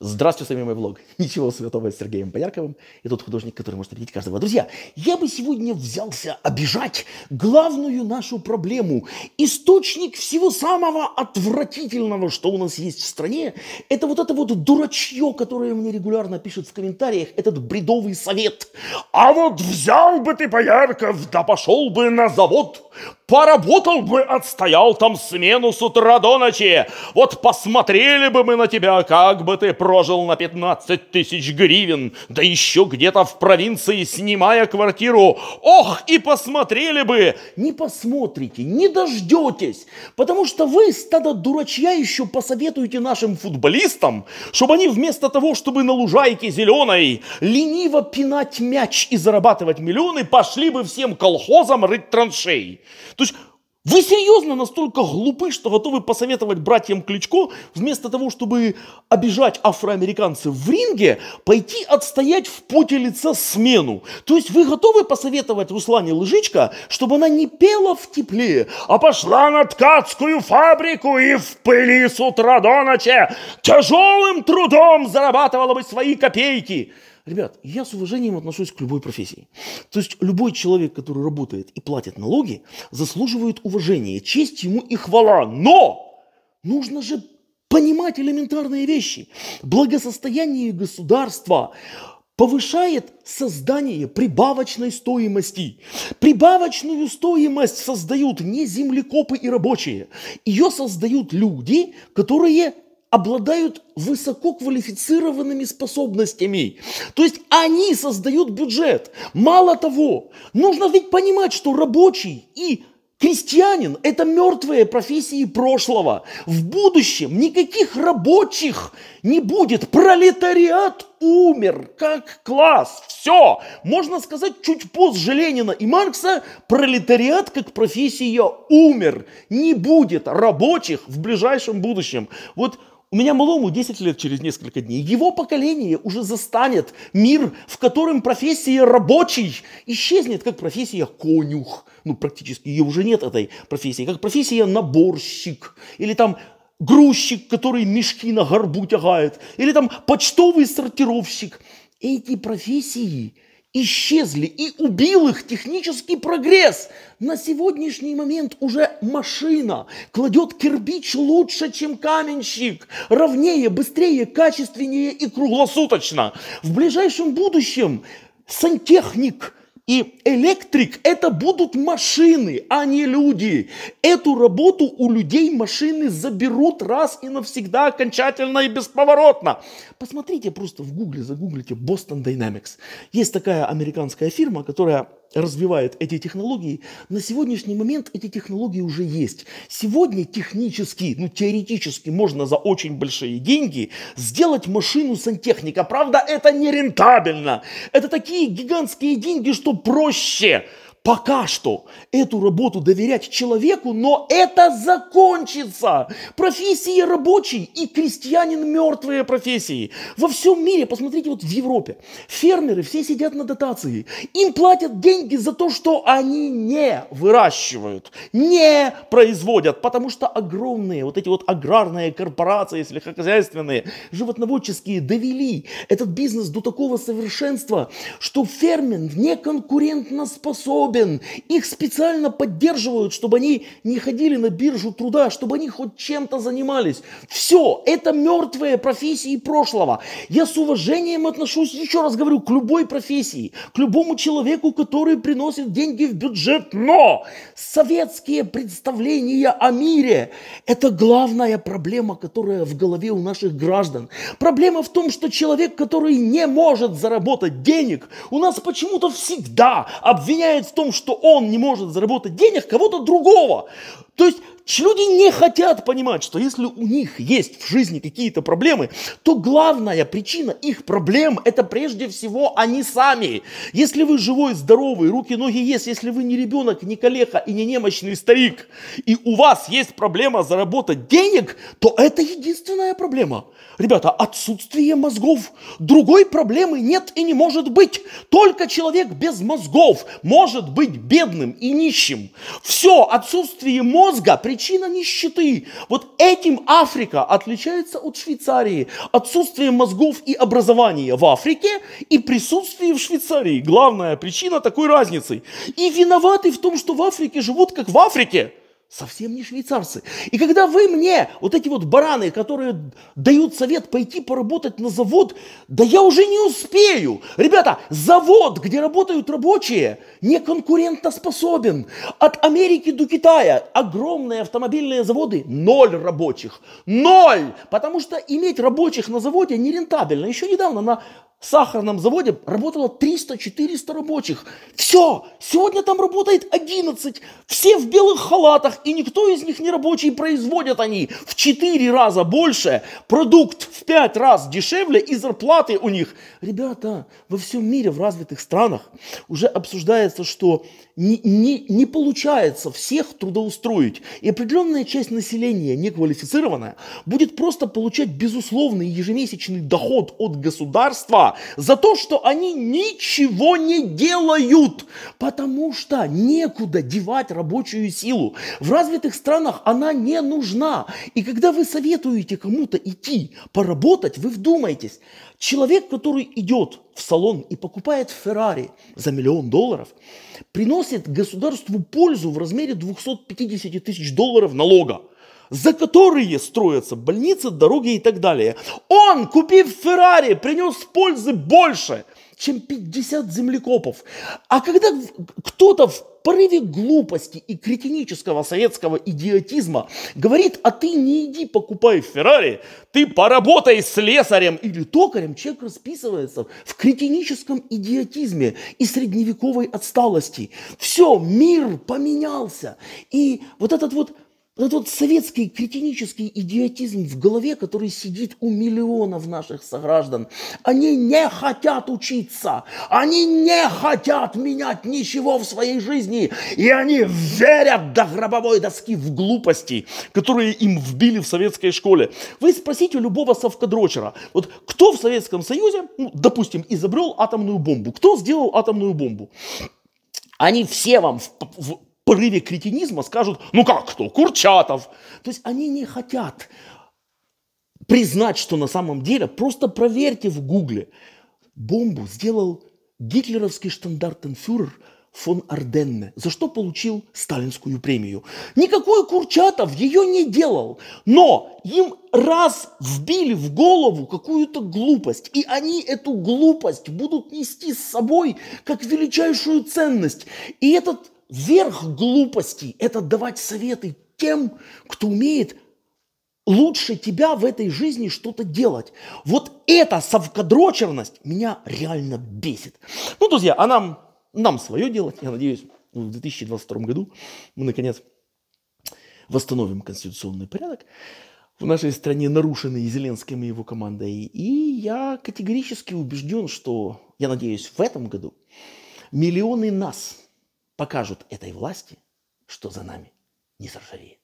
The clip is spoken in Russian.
Здравствуйте, с вами мой блог. Ничего святого с Сергеем Боярковым. И тот художник, который может обидеть каждого. Друзья, я бы сегодня взялся обижать главную нашу проблему. Источник всего самого отвратительного, что у нас есть в стране, это вот это вот дурачье, которое мне регулярно пишут в комментариях, этот бредовый совет. А вот взял бы ты, Боярков, да пошел бы на завод Поработал бы, отстоял там смену с утра до ночи. Вот посмотрели бы мы на тебя, как бы ты прожил на 15 тысяч гривен, да еще где-то в провинции, снимая квартиру. Ох, и посмотрели бы! Не посмотрите, не дождетесь, потому что вы, стадо дурачья, еще посоветуете нашим футболистам, чтобы они вместо того, чтобы на лужайке зеленой лениво пинать мяч и зарабатывать миллионы, пошли бы всем колхозам рыть траншеи. То есть вы серьезно настолько глупы, что готовы посоветовать братьям Кличко, вместо того, чтобы обижать афроамериканцев в ринге, пойти отстоять в поте лица смену? То есть вы готовы посоветовать Руслане Лыжичка, чтобы она не пела в тепле, а пошла на ткацкую фабрику и в пыли с утра до ночи тяжелым трудом зарабатывала бы свои копейки? Ребят, я с уважением отношусь к любой профессии. То есть любой человек, который работает и платит налоги, заслуживает уважения, честь ему и хвала. Но нужно же понимать элементарные вещи. Благосостояние государства повышает создание прибавочной стоимости. Прибавочную стоимость создают не землекопы и рабочие. Ее создают люди, которые обладают высококвалифицированными способностями. То есть они создают бюджет. Мало того, нужно ведь понимать, что рабочий и Крестьянин – это мертвые профессии прошлого. В будущем никаких рабочих не будет. Пролетариат умер как класс. Все. Можно сказать, чуть позже Ленина и Маркса пролетариат как профессия умер. Не будет рабочих в ближайшем будущем. Вот у меня малому 10 лет через несколько дней. Его поколение уже застанет мир, в котором профессия рабочий исчезнет, как профессия конюх. Ну, практически ее уже нет этой профессии. Как профессия наборщик. Или там грузчик, который мешки на горбу тягает. Или там почтовый сортировщик. Эти профессии – исчезли и убил их технический прогресс. На сегодняшний момент уже машина кладет кирпич лучше, чем каменщик, ровнее, быстрее, качественнее и круглосуточно. В ближайшем будущем сантехник – и электрик – это будут машины, а не люди. Эту работу у людей машины заберут раз и навсегда, окончательно и бесповоротно. Посмотрите просто в гугле, загуглите Boston Dynamics. Есть такая американская фирма, которая развивает эти технологии, на сегодняшний момент эти технологии уже есть. Сегодня технически, ну теоретически можно за очень большие деньги сделать машину сантехника. Правда, это не рентабельно. Это такие гигантские деньги, что проще пока что эту работу доверять человеку, но это закончится. Профессии рабочий и крестьянин мертвые профессии. Во всем мире, посмотрите, вот в Европе, фермеры все сидят на дотации. Им платят деньги за то, что они не выращивают, не производят, потому что огромные вот эти вот аграрные корпорации, сельскохозяйственные, животноводческие довели этот бизнес до такого совершенства, что фермер не конкурентно способен Робин. Их специально поддерживают, чтобы они не ходили на биржу труда, чтобы они хоть чем-то занимались. Все, это мертвые профессии прошлого. Я с уважением отношусь, еще раз говорю, к любой профессии, к любому человеку, который приносит деньги в бюджет. Но советские представления о мире – это главная проблема, которая в голове у наших граждан. Проблема в том, что человек, который не может заработать денег, у нас почему-то всегда обвиняет в том, что он не может заработать денег кого-то другого. То есть люди не хотят понимать, что если у них есть в жизни какие-то проблемы, то главная причина их проблем – это прежде всего они сами. Если вы живой, здоровый, руки, ноги есть, если вы не ребенок, не коллега и не немощный старик, и у вас есть проблема заработать денег, то это единственная проблема. Ребята, отсутствие мозгов. Другой проблемы нет и не может быть. Только человек без мозгов может быть бедным и нищим. Все, отсутствие мозгов мозга, причина нищеты. Вот этим Африка отличается от Швейцарии. Отсутствие мозгов и образования в Африке и присутствие в Швейцарии. Главная причина такой разницы. И виноваты в том, что в Африке живут как в Африке совсем не швейцарцы. И когда вы мне, вот эти вот бараны, которые дают совет пойти поработать на завод, да я уже не успею. Ребята, завод, где работают рабочие, не конкурентоспособен. От Америки до Китая огромные автомобильные заводы, ноль рабочих. Ноль! Потому что иметь рабочих на заводе нерентабельно. Еще недавно на сахарном заводе работало 300-400 рабочих. Все, сегодня там работает 11, все в белых халатах, и никто из них не рабочий, производят они в 4 раза больше, продукт в 5 раз дешевле, и зарплаты у них. Ребята, во всем мире, в развитых странах уже обсуждается, что не, не, не получается всех трудоустроить, и определенная часть населения неквалифицированная будет просто получать безусловный ежемесячный доход от государства, за то, что они ничего не делают, потому что некуда девать рабочую силу. В развитых странах она не нужна. И когда вы советуете кому-то идти поработать, вы вдумайтесь, человек, который идет в салон и покупает Феррари за миллион долларов, приносит государству пользу в размере 250 тысяч долларов налога за которые строятся больницы, дороги и так далее. Он, купив Феррари, принес пользы больше, чем 50 землекопов. А когда кто-то в порыве глупости и кретинического советского идиотизма говорит, а ты не иди покупай Феррари, ты поработай с лесарем или токарем, человек расписывается в кретиническом идиотизме и средневековой отсталости. Все, мир поменялся. И вот этот вот это вот советский кретинический идиотизм в голове, который сидит у миллионов наших сограждан. Они не хотят учиться, они не хотят менять ничего в своей жизни, и они верят до гробовой доски в глупости, которые им вбили в советской школе. Вы спросите у любого совкадрочера, вот кто в Советском Союзе, ну, допустим, изобрел атомную бомбу, кто сделал атомную бомбу? Они все вам в, в, порыве кретинизма скажут, ну как кто, Курчатов. То есть они не хотят признать, что на самом деле, просто проверьте в гугле, бомбу сделал гитлеровский штандартенфюрер фон Арденне, за что получил сталинскую премию. Никакой Курчатов ее не делал, но им раз вбили в голову какую-то глупость, и они эту глупость будут нести с собой как величайшую ценность. И этот Верх глупости – это давать советы тем, кто умеет лучше тебя в этой жизни что-то делать. Вот эта совкадрочерность меня реально бесит. Ну, друзья, а нам, нам свое делать, я надеюсь, в 2022 году мы, наконец, восстановим конституционный порядок в нашей стране, нарушенный Зеленским и его командой. И я категорически убежден, что, я надеюсь, в этом году миллионы нас – покажут этой власти, что за нами не соржавеет.